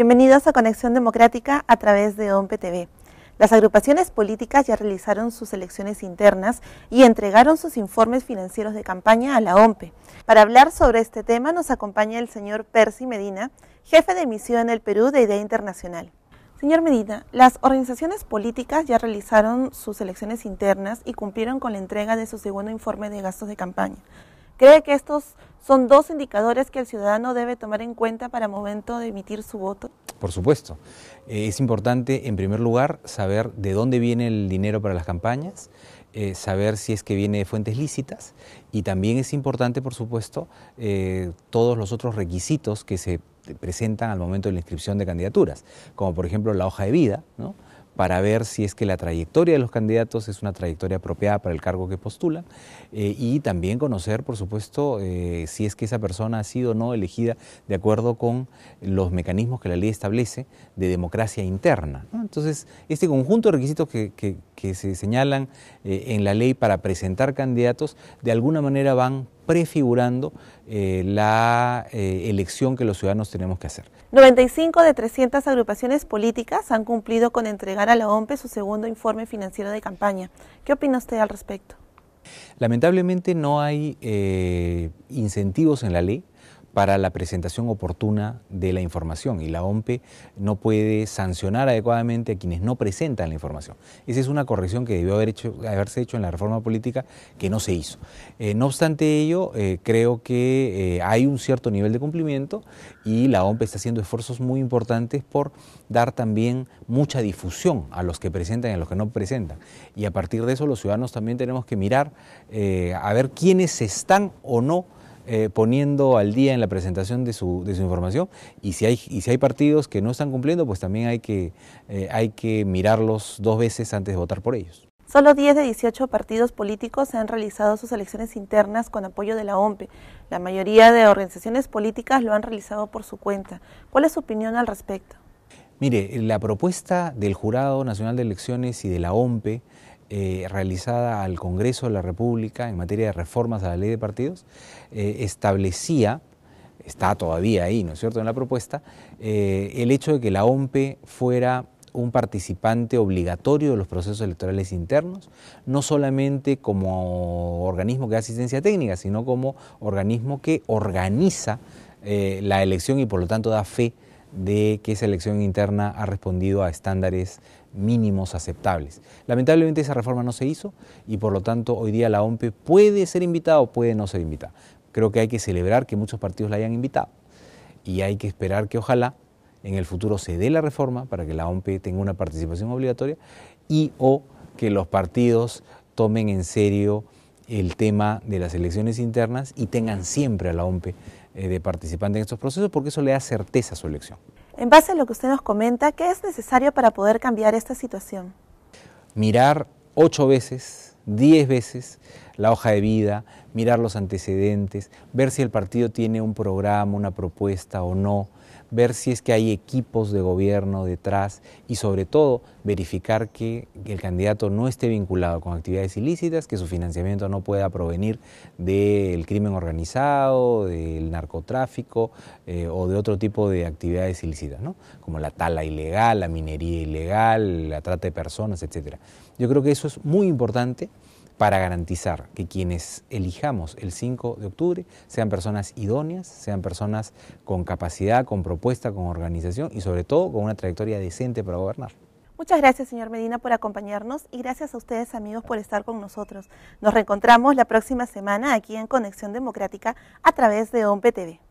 Bienvenidos a Conexión Democrática a través de TV. Las agrupaciones políticas ya realizaron sus elecciones internas y entregaron sus informes financieros de campaña a la OMPE. Para hablar sobre este tema nos acompaña el señor Percy Medina, jefe de emisión en el Perú de Idea Internacional. Señor Medina, las organizaciones políticas ya realizaron sus elecciones internas y cumplieron con la entrega de su segundo informe de gastos de campaña. Cree que estos son dos indicadores que el ciudadano debe tomar en cuenta para el momento de emitir su voto. Por supuesto. Eh, es importante, en primer lugar, saber de dónde viene el dinero para las campañas, eh, saber si es que viene de fuentes lícitas y también es importante, por supuesto, eh, todos los otros requisitos que se presentan al momento de la inscripción de candidaturas, como por ejemplo la hoja de vida, ¿no? para ver si es que la trayectoria de los candidatos es una trayectoria apropiada para el cargo que postula eh, y también conocer, por supuesto, eh, si es que esa persona ha sido o no elegida de acuerdo con los mecanismos que la ley establece de democracia interna. Entonces, este conjunto de requisitos que, se señalan eh, en la ley para presentar candidatos, de alguna manera van prefigurando eh, la eh, elección que los ciudadanos tenemos que hacer. 95 de 300 agrupaciones políticas han cumplido con entregar a la OMPE su segundo informe financiero de campaña. ¿Qué opina usted al respecto? Lamentablemente no hay eh, incentivos en la ley para la presentación oportuna de la información y la OMPE no puede sancionar adecuadamente a quienes no presentan la información. Esa es una corrección que debió haberse hecho en la reforma política que no se hizo. Eh, no obstante ello, eh, creo que eh, hay un cierto nivel de cumplimiento y la OMPE está haciendo esfuerzos muy importantes por dar también mucha difusión a los que presentan y a los que no presentan. Y a partir de eso los ciudadanos también tenemos que mirar a ver quiénes están o no eh, poniendo al día en la presentación de su, de información y si, hay, si hay partidos que no están cumpliendo, pues también hay que, eh, hay que mirarlos dos veces antes de votar por ellos. Solo 10 de 18 partidos políticos han realizado sus elecciones internas con apoyo de la OMPE. La mayoría de organizaciones políticas lo han realizado por su cuenta. ¿Cuál es su opinión al respecto? Mire, la propuesta del Jurado Nacional de Elecciones y de la OMPE eh, realizada al Congreso de la República en materia de reformas a la ley de partidos eh, establecía, está todavía ahí, ¿no es cierto?, en la propuesta, eh, el hecho de que la OMPE fuera un participante obligatorio de los procesos electorales internos, no solamente como organismo que da asistencia técnica, sino como organismo que organiza la elección y por lo tanto da fe de que esa elección interna ha respondido a estándares mínimos aceptables. Lamentablemente esa reforma no se hizo y por lo tanto hoy día la OMP puede ser invitada o puede no ser invitada. Creo que hay que celebrar que muchos partidos la hayan invitado y hay que esperar que ojalá en el futuro se dé la reforma para que la OMP tenga una participación obligatoria y o que los partidos tomen en serio el tema de las elecciones internas y tengan siempre a la OMP eh, de participante en estos procesos porque eso le da certeza a su elección. En base a lo que usted nos comenta, ¿qué es necesario para poder cambiar esta situación? Mirar ocho veces, diez veces la hoja de vida, mirar los antecedentes, ver si el partido tiene un programa, una propuesta o no, ver si es que hay equipos de gobierno detrás y sobre todo verificar que el candidato no esté vinculado con actividades ilícitas, que su financiamiento no pueda provenir del crimen organizado, del narcotráfico eh, o de otro tipo de actividades ilícitas, ¿no? como la tala ilegal, la minería ilegal, la trata de personas, etc. Yo creo que eso es muy importante para garantizar que quienes elijamos el 5 de octubre sean personas idóneas, sean personas con capacidad, con propuesta, con organización y sobre todo con una trayectoria decente para gobernar. Muchas gracias, señor Medina, por acompañarnos y gracias a ustedes, amigos, por estar con nosotros. Nos reencontramos la próxima semana aquí en Conexión Democrática a través de OMPTV.